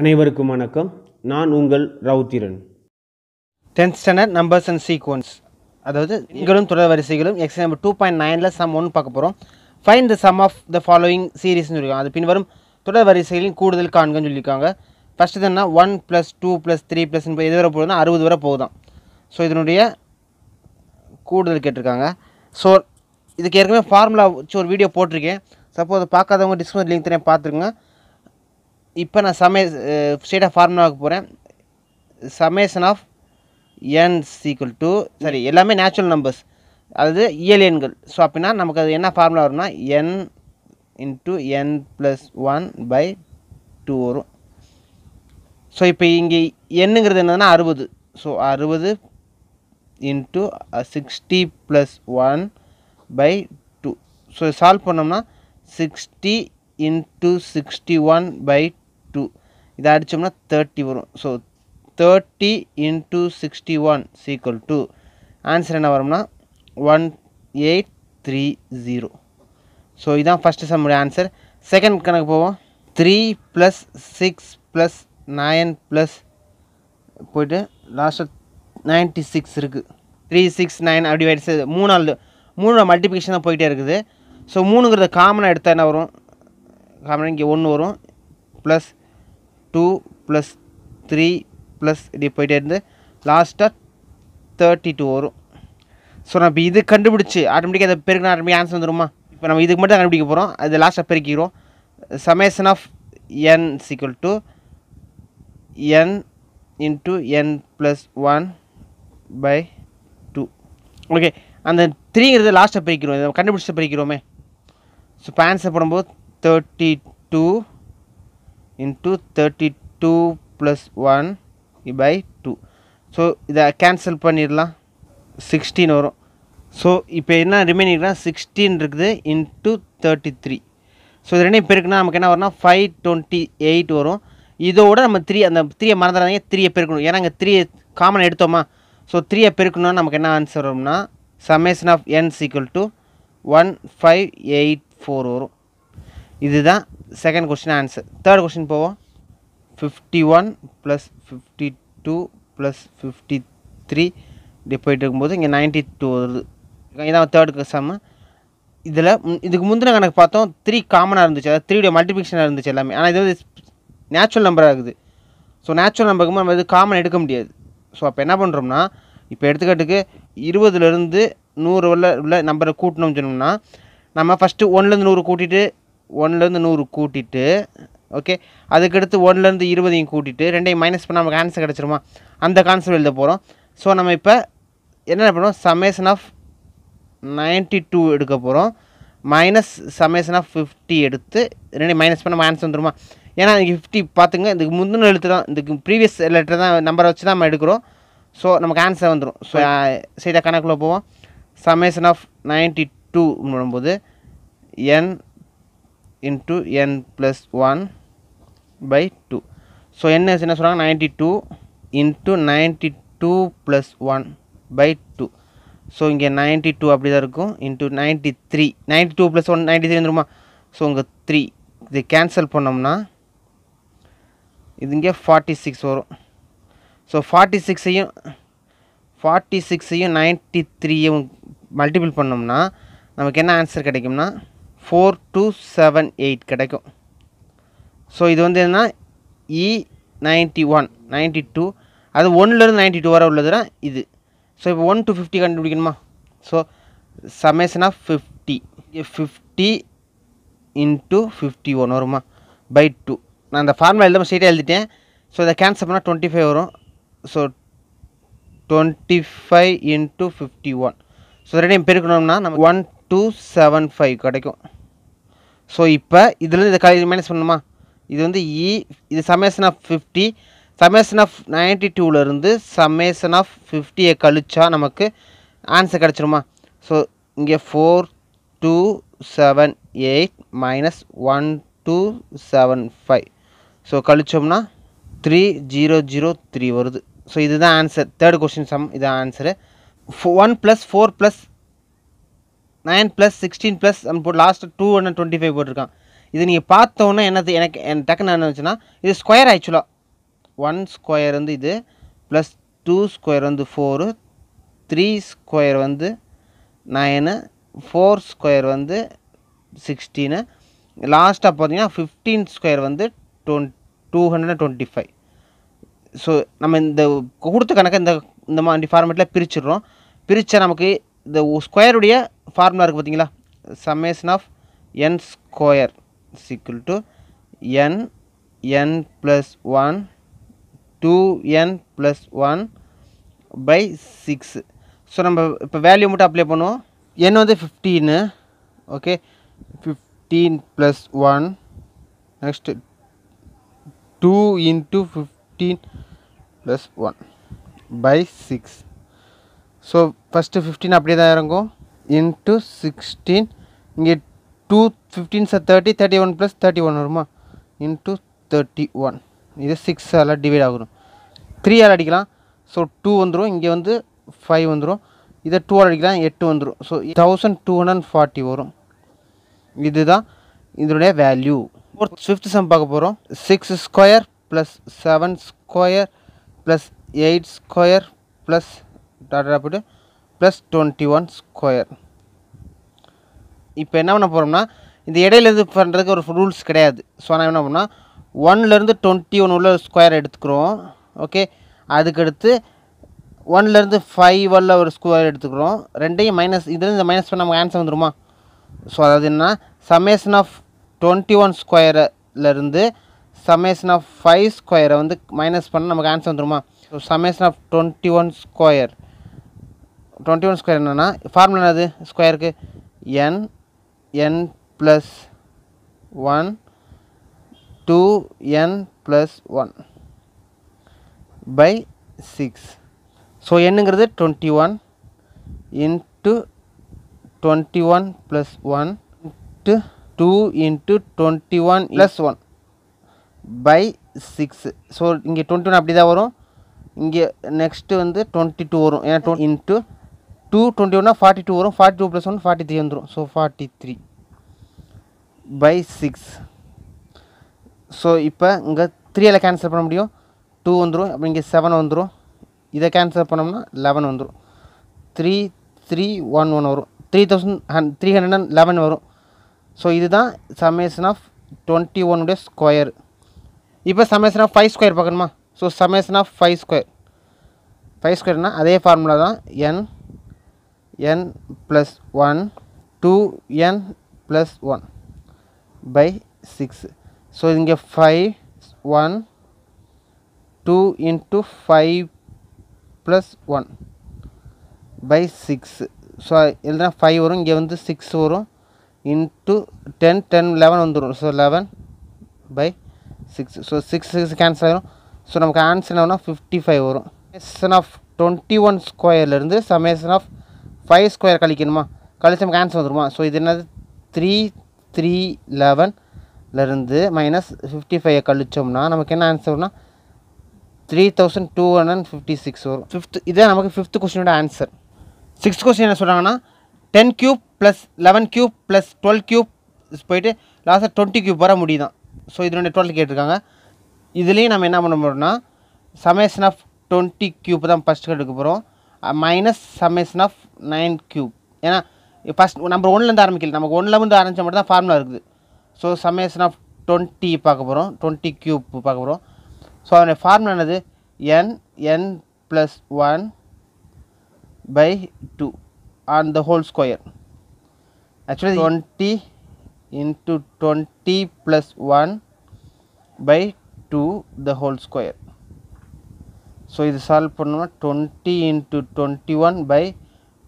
அனைவருக்கும் வணக்கம் நான் உங்கள் Rowthiran tenth standard numbers and sequence அதாவது இங்களும் தொடர் வரிசைகளும் எக்ஸாம் நம்பர் டூ பாயிண்ட் நைனில் சம் ஒன்று பார்க்க போகிறோம் find the sum of the following சீரீஸ்னு சொல்லியிருக்காங்க அது பின்வரும் தொடர் வரிசைகளின் கூடுதல் காண்கன்னு சொல்லியிருக்காங்க ஃபஸ்ட்டு தான் one plus two plus three plus எது வரை போகுதுன்னா அறுபது வரை போகுதான் ஸோ இதனுடைய கூடுதல் கேட்டிருக்காங்க ஸோ இதுக்கு ஏற்கனவே ஃபார்முலா வச்சு ஒரு வீடியோ போட்டிருக்கேன் சப்போஸ் பார்க்காதவங்க டிஸ்கவுண்ட் லிங்க் தனியாக பார்த்துருங்க இப்போ நான் சமே ஸ்டேட் ஆஃப் ஃபார்முலாவுக்கு போகிறேன் summation of n equal to சரி எல்லாமே நேச்சுரல் நம்பர்ஸ் அதாவது இயல் எண்கள் ஸோ அப்படின்னா நமக்கு அது என்ன ஃபார்முலா வரும்னா n into n plus one by two வரும் ஸோ இப்போ இங்கே என்னங்கிறது என்னதுன்னா அறுபது ஸோ அறுபது into sixty plus one by two so solve பண்ணோம்னா sixty into sixty one by இதை அடித்தோம்னா தேர்ட்டி வரும் so thirty into sixty one equal to answer என்ன வரும்னா one eight three zero so இதுதான் ஃபஸ்ட்டு சம்முடைய ஆன்சர் செகண்ட் கணக்கு போவோம் three plus six plus nine plus போய்ட்டு லாஸ்ட்டு நைன்ட்டி சிக்ஸ் இருக்குது த்ரீ சிக்ஸ் நைன் அப்படி மூணு ஆள் மூணு மல்டிபிகேஷன் தான் போயிட்டே இருக்குது ஸோ மூணுங்கிறத காமனாக எடுத்தால் என்ன வரும் காமனாக இங்கே ஒன்று வரும் plus two plus three plus இப்படி போயிட்டே இருந்து லாஸ்ட்டாக தேர்ட்டி டூ வரும் ஸோ நம்ம இது கண்டுபிடிச்சி ஆட்டோமேட்டிக்காக அதை பெருக்கினா ஆட்டோமேட்டிக் ஆன்சர் வந்துருமா இப்போ நம்ம இதுக்கு மட்டும் கண்டுபிடிக்க போகிறோம் அது லாஸ்ட்டாக பெருக்கிறோம் summation of n equal to n into n plus one by two okay அந்த த்ரீங்கிறது லாஸ்ட்டை பிரிக்கிறோம் இதை பிரிக்கிறோமே ஸோ இப்போ ஆன்சர் போடும்போது thirty two thirty two plus one by two so இதை கேன்சல் பண்ணிடலாம் சிக்ஸ்டீன் வரும் ஸோ இப்போ என்ன ரிமைனிங்னா சிக்ஸ்டீன் இருக்குது இன்ட்டு தேர்ட்டி த்ரீ ஸோ இது ரெண்டையும் பெருக்குனா நமக்கு என்ன வரும்னா ஃபைவ் டுவெண்ட்டி எயிட் வரும் இதோட நம்ம த்ரீ அந்த த்ரீயை மறந்துடாதீங்க த்ரீயை பெருக்கணும் ஏன்னா அங்கே த்ரீ காமன் எடுத்தோமா ஸோ த்ரீயை பெருக்கணும்னா நமக்கு என்ன ஆன்சர் வரும்னா summation of n equal to one five eight four வரும் இதுதான் second question answer third question போவோம் fifty one plus fifty two plus fifty three இப்படி போயிட்டு இருக்கும்போது இங்கே நைன்ட்டி டூ வருது இதான் தேர்டுக்கு சம்மு இதில் இதுக்கு முந்தின கணக்கு பார்த்தோம் த்ரீ காமனாக இருந்துச்சு அதாவது த்ரீடைய மல்டிபிகேஷனாக இருந்துச்சு எல்லாமே ஆனால் இது வந்து நேச்சுரல் நம்பராக இருக்குது ஸோ நேச்சுரல் நம்பருக்கு நம்ம இது காமன் எடுக்க முடியாது ஸோ அப்போ என்ன பண்ணுறோம்னா இப்போ எடுத்துக்காட்டுக்கு இருபதுலேருந்து நூறு உள்ள உள்ள நம்பரை கூட்டணும்னு சொன்னோம்னா நம்ம ஃபஸ்ட்டு ஒன்லேருந்து நூறு கூட்டிகிட்டு ஒன்லேருந்து நூறு கூட்டிட்டு ஓகே அதுக்கடுத்து ஒன்லேருந்து இருபதையும் கூட்டிட்டு ரெண்டையும் மைனஸ் பண்ணால் நமக்கு ஆன்சர் கிடச்சிருமா அந்த கான்செப்ட் எழுத போகிறோம் ஸோ நம்ம இப்போ என்னென்ன பண்ணுவோம் சமேஷன் ஆஃப் நைன்ட்டி டூ எடுக்க போகிறோம் மைனஸ் சமேஷன் ஆஃப் ஃபிஃப்டி எடுத்து ரெண்டையும் மைனஸ் பண்ண ஆன்சர் வந்துடுமா ஏன்னா இங்கே ஃபிஃப்டி பார்த்துங்க இதுக்கு முந்தின எழுத்து தான் இதுக்கு ப்ரீவியஸ் லெட்டர் தான் நம்பரை வச்சு தான் நம்ம எடுக்கிறோம் ஸோ நமக்கு ஆன்சர் வந்துடும் ஸோ சரி கணக்கில் போவோம் சமேஷன் ஆஃப் நைன்ட்டி டூ பண்ணும்போது n into n plus one by two so என்ன என்ன சொல்கிறாங்க ninety two into ninety two plus one by two so இங்கே நைன்ட்டி டூ அப்படி தான் இருக்கும் into ninety three ninety two plus one ninety three வந்துருமா so உங்கள் த்ரீ இதை கேன்சல் பண்ணோம்னா இது இங்கே ஃபார்ட்டி சிக்ஸ் வரும் ஸோ ஃபார்ட்டி சிக்ஸையும் ஃபார்ட்டி சிக்ஸையும் நைன்ட்டி த்ரீயும் மல்டிபிள் பண்ணோம்னா நமக்கு என்ன ஆன்சர் கிடைக்கும்னா ஃபோர் டூ செவன் எயிட் கிடைக்கும் ஸோ இது வந்து என்னென்னா இ நைன்ட்டி ஒன் நைன்ட்டி டூ அது ஒன்லேருந்து நைன்ட்டி டூ வர உள்ளதுனா இது ஸோ இப்போ ஒன் டு ஃபிஃப்டி கண்டுபிடிக்கணுமா so summation of fifty fifty into fifty one வருமா பை டூ நான் அந்த ஃபார்முலா எழுதாமல் ஸ்ட்ரெயிட்டாக எழுதிட்டேன் ஸோ இதை கேன்சல் பண்ணால் டுவெண்ட்டி ஃபைவ் வரும் so twenty five into fifty one so ரெண்டையும் பெருக்கணும்னா நம்ம ஒன் டூ செவன் ஃபைவ் கிடைக்கும் ஸோ இப்போ இதுலேருந்து இதை கழிவு மைனஸ் பண்ணணுமா இது வந்து இ e, இது summation of fifty summation of ninety டூவிலேருந்து சமேஷன் ஆஃப் ஃபிஃப்டியை கழிச்சா நமக்கு ஆன்சர் கிடச்சிருமா ஸோ இங்கே four two seven eight minus one two seven five so கழிச்சோம்னா த்ரீ ஜீரோ ஜீரோ த்ரீ வருது ஸோ இதுதான் ஆன்சர் தேர்ட் கொஸ்டின் சம் இதுதான் answer one plus four plus nine plus sixteen plus போட்டு last two hundred twenty five போட்டிருக்கான் இது நீங்கள் பார்த்தோன்னே என்னது எனக்கு என் டக்குன்னு என்ன வந்துச்சுன்னா இது ஸ்கொயர் ஆக்சுவலாக ஒன் ஸ்கொயர் வந்து இது ப்ளஸ் டூ ஸ்கொயர் வந்து ஃபோரு த்ரீ ஸ்கொயர் வந்து நைனு ஃபோர் ஸ்கொயர் வந்து சிக்ஸ்டீனு லாஸ்ட்டாக பார்த்தீங்கன்னா ஃபிஃப்டீன் ஸ்கொயர் வந்து டொன் two hundred twenty five so நம்ம இந்த கொடுத்த கணக்கை இந்த இந்த மாதிரி ஃபார்மேட்டில் பிரிச்சிடுறோம் பிரித்த நமக்கு இந்த ஸ்கொயருடைய ஃபார்முலா இருக்குது பார்த்தீங்களா summation of n square equal to n n plus one two n plus one by six so நம்ம இப்போ வேல்யூ மட்டும் அப்ளை பண்ணுவோம் என் வந்து fifteen okay fifteen plus one next two into fifteen plus one by six so first fifteen அப்படியே தான் இறங்கும் into sixteen இங்கே two fifteen sir thirty thirty one plus thirty one வருமா இன்ட்டு தேர்ட்டி ஒன் இது சிக்ஸால் divide ஆகணும் த்ரீயால் அடிக்கலாம் so two வந்துடும் இங்கே வந்து ஃபைவ் வந்துடும் இதை டூவால் அடிக்கலாம் எட்டு வந்துடும் so thousand two hundred forty வரும் இதுதான் இதனுடைய வேல்யூ ஃபோர்த் ஃபிஃப்த் சம் பார்க்க போகிறோம் six square plus seven square plus eight square plus டாட்டா போட்டு ப்ளஸ் டுவெண்ட்டி ஒன் ஸ்கொயர் இப்போ என்ன பண்ண போகிறோம்னா இந்த இடையிலேருந்து பண்ணுறதுக்கு ஒரு ரூல்ஸ் கிடையாது ஸோ நான் என்ன பண்ணால் ஒன்லேருந்து டுவெண்ட்டி ஒன் உள்ள ஸ்கொயர் எடுத்துக்கிறோம் ஓகே அதுக்கடுத்து ஒன்லேருந்து ஃபைவ் உள்ள ஒரு ஸ்கொயர் எடுத்துக்கிறோம் ரெண்டையும் மைனஸ் இதுலேருந்து மைனஸ் பண்ண நமக்கு ஆன்சர் வந்துடுமா ஸோ அதாவது என்ன சமேஷன் ஆஃப் டுவெண்ட்டி ஒன் ஸ்கொயர்லேருந்து சமேஷன் ஆஃப் ஃபைவ் ஸ்கொயரை வந்து மைனஸ் பண்ணால் நமக்கு ஆன்சர் வந்துடுமா so summation of twenty one square twenty one square என்னென்னா ஃபார்முலா என்னது ஸ்கொயருக்கு n n plus one two n plus one by six so என்னங்கிறது twenty one into twenty one plus one into two into twenty one plus one by six so இங்கே twenty one அப்படி தான் வரும் இங்கே next வந்து twenty two வரும் ஏன்னா டொ இன்ட்டு டூ டுவெண்ட்டி ஒன்னா ஃபார்ட்டி டூ வரும் forty two plus one forty three வந்துடும் so forty three by six so இப்போ இங்கே த்ரீயில் கேன்சல் பண்ண முடியும் டூ வந்துடும் அப்புறம் இங்கே செவன் வந்துடும் இதை கேன்சல் பண்ணோம்னா லெவன் வந்துடும் த்ரீ த்ரீ ஒன் ஒன் வரும் த்ரீ தௌசண்ட் ஹண்ட் த்ரீ ஹண்ட்ரட் அண்ட் லெவன் வரும் ஸோ இதுதான் சமேஷன் ஆஃப் டுவெண்ட்டி ஒன்னுடைய ஸ்கொயர் இப்போ சமேஷன் ஆஃப் ஃபைவ் ஸ்கொயர் பார்க்கணுமா so summation of five square five ஸ்கொயர்னால் அதே ஃபார்முலா தான் என் n plus 1 2 n plus 1 by 6 so இங்க 5 1 2 into 5 plus 1 by 6 ஸோ இல்லைனா ஃபைவ் வரும் இங்கே வந்து சிக்ஸ் வரும் இன்ட்டு டென் டென் லெவன் வந்துடும் so eleven by six so six six cancel ஆகிடும் ஸோ நமக்கு ஆன்சர் என்ன ஃபிஃப்டி ஃபைவ் வரும் சமேஷன் ஆஃப் டுவெண்ட்டி ஒன் ஸ்கொயர்லேருந்து சமேஷன் ஆஃப் ஃபைவ் ஸ்கொயர் கழிக்கணுமா நமக்கு ஆன்சர் வந்துடுமா ஸோ இது என்னது த்ரீ த்ரீ லெவன்லேருந்து மைனஸ் ஃபிஃப்டி ஃபைவை கழித்தோம்னா நமக்கு என்ன ஆன்சர் வரும்னா three thousand two hundred and fifty six வரும் ஃபிஃப்த் இதே நமக்கு ஃபிஃப்த் கொஸ்டினோட ஆன்சர் சிக்ஸ்த் கொஸ்டின் என்ன சொல்கிறாங்கன்னா ten cube plus eleven cube plus twelve cube போயிட்டு லாஸ்ட்டாக டுவெண்ட்டி க்யூப் வர முடியுதான் ஸோ இதனுடைய டுவெல் கேட்டிருக்காங்க இதுலேயும் நம்ம என்ன பண்ண முடியும்னா சமேஷன் ஆஃப் டுவெண்ட்டி க்யூப் தான் ஃபஸ்ட்டு எடுக்க போகிறோம் minus summation of nine cube ஏன்னா ஃபஸ்ட் நம்பர் ஒன்லேருந்து ஆரம்பிக்கல நமக்கு ஒன்லேருந்து ஆரம்பித்த மட்டும் தான் ஃபார்முலா இருக்குது ஸோ சமேஷன் ஆஃப் டுவெண்ட்டி பார்க்க போகிறோம் டுவெண்ட்டி க்யூப் பார்க்க போகிறோம் ஸோ அதனுடைய ஃபார்முலா என்னது n n plus one by two on the whole square actually twenty into twenty plus one by two the whole square so இது solve பண்ணோம்னா twenty into twenty one by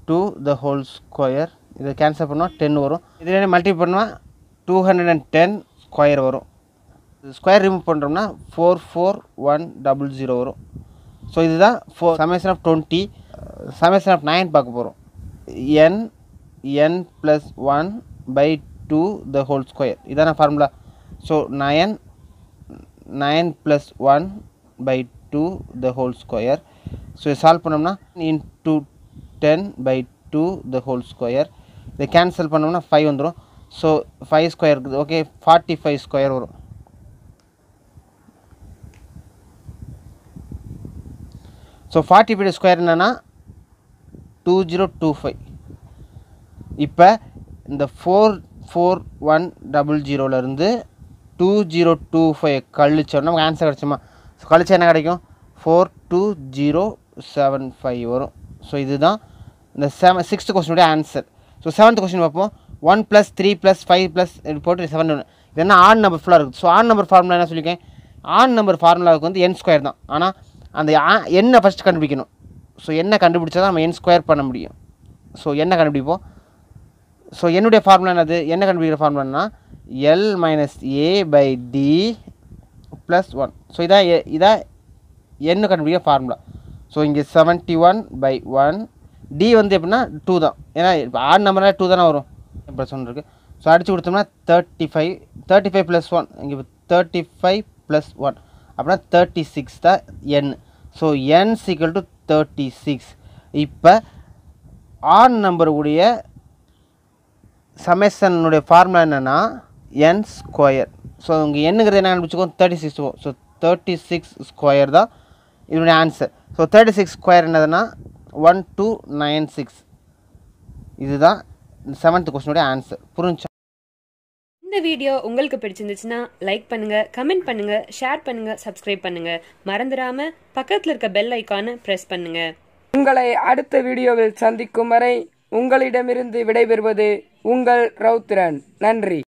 two the whole square இதை cancel பண்ணால் ten வரும் இதில் multiple பண்ணால் two hundred and ten square வரும் square remove பண்ணுறோம்னா four four one double zero வரும் ஸோ இதுதான் four summation of twenty summation of nine பார்க்க போகிறோம் n n plus one by two the whole square இதான formula so nine nine plus one by two the whole square so solve பண்ணோம்னா into ten by two the whole square இதை cancel பண்ணோம்னா five வந்துடும் so five square இருக்குது okay forty five square வரும் so forty five square என்னென்னா two zero two five இப்போ இந்த four four one double ஜீரோலேருந்து டூ ஜீரோ டூ ஃபைவ் கழிச்சோம் நமக்கு ஆன்சர் கிடச்சோமா ஸோ கழிச்சா என்ன கிடைக்கும் four two zero seven five வரும் ஸோ இதுதான் இந்த செவன் சிக்ஸ்த்து கொஸ்டினுடைய ஆன்சர் ஸோ செவன்த் கொஸ்டின் பார்ப்போம் one plus three plus five plus போட்டு செவன் இது என்ன ஆன் நம்பர் ஃபுல்லாக இருக்குது ஸோ ஆன் நம்பர் ஃபார்முலா என்ன சொல்லியிருக்கேன் ஆன் நம்பர் ஃபார்முலாவுக்கு வந்து என் ஸ்கொயர் தான் ஆனால் அந்த என்ன ஃபஸ்ட் கண்டுபிடிக்கணும் ஸோ என்ன கண்டுபிடிச்சா தான் நம்ம என் ஸ்கொயர் பண்ண முடியும் ஸோ என்ன கண்டுபிடிப்போம் ஸோ என்னுடைய ஃபார்முலா என்னது என்ன கண்டுபிடிக்கிற ஃபார்முலான்னா l minus a by d plus one so இதான் இதான் என்ன கண்டுபிடிக்கிற ஃபார்முலா ஸோ இங்கே seventy one by one d வந்து எப்படின்னா டூ தான் ஏன்னா இப்போ ஆட் நம்பர்னால் டூ தானே வரும் இப்போ இருக்குது ஸோ அடித்து கொடுத்தோம்னா thirty five thirty five plus one இங்கே தேர்ட்டி ஃபைவ் ப்ளஸ் ஒன் அப்படின்னா தேர்ட்டி சிக்ஸ் தான் n so n equal to thirty six இப்போ ஆன் நம்பருடைய சமேசனுடைய ஃபார்முலா என்னென்னா என் ஸ்கொயர் ஸோ இங்கே என்னங்கிறது என்ன கண்டுபிடிச்சிக்கோ thirty six so thirty six square தான் இதனுடைய answer so thirty six square என்னதுன்னா ஒன் டூ நைன் சிக்ஸ் இதுதான் செவன்த் கொஸ்டினுடைய ஆன்சர் புரிஞ்சா இந்த வீடியோ உங்களுக்கு பிடிச்சிருந்துச்சுன்னா லைக் பண்ணுங்க கமெண்ட் பண்ணுங்க ஷேர் பண்ணுங்க சப்ஸ்கிரைப் பண்ணுங்க மறந்துடாம பக்கத்தில் இருக்க பெல் ஐக்கானை பிரஸ் பண்ணுங்க உங்களை அடுத்த வீடியோவில் சந்திக்கும் வரை உங்களிடமிருந்து விடைபெறுவது உங்கள் ரவுத்ரன் நன்றி